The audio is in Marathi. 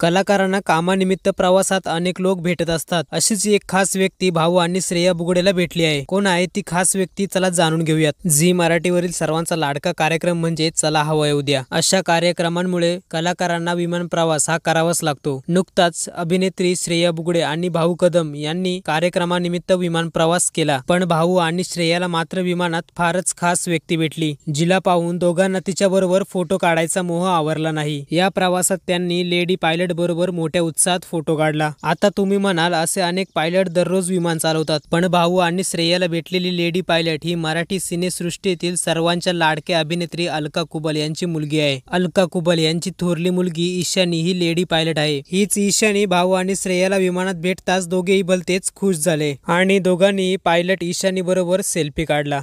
कलाकारांना कामानिमित्त प्रवासात अनेक लोक भेटत असतात अशीच एक खास व्यक्ती भाऊ आणि श्रेया बुगडेला भेटली आहे कोण आहे ती खास व्यक्ती चला जाणून घेऊयात झी मराठीवरील सर्वांचा लाडका कार्यक्रम म्हणजे चला हवा उद्या अशा कार्यक्रमांमुळे कलाकारांना विमान प्रवास हा करावाच लागतो नुकताच अभिनेत्री श्रेया बुगडे आणि भाऊ कदम यांनी कार्यक्रमानिमित्त विमान प्रवास केला पण भाऊ आणि श्रेयाला मात्र विमानात फारच खास व्यक्ती भेटली जिला पाहून दोघांना तिच्याबरोबर फोटो काढायचा मोह आवरला नाही या प्रवासात त्यांनी लेडी पायलट पायलट बरोबर मोठ्या उत्साहात फोटो काढला आता तुम्ही म्हणाल असे अनेक पायलट दररोज विमान चालवतात पण भाऊ आणि श्रेयाला भेटलेली लेडी पायलट ही मराठी सिनेसृष्टीतील सर्वांच्या लाडक्या अभिनेत्री अलका कुबल यांची मुलगी आहे अलका कुबल यांची थोरली मुलगी ईशानी ही लेडी पायलट आहे हीच ईशानी भाऊ आणि श्रेयाला विमानात भेटताच दोघेही भलतेच खुश झाले आणि दोघांनी पायलट ईशानी बरोबर सेल्फी काढला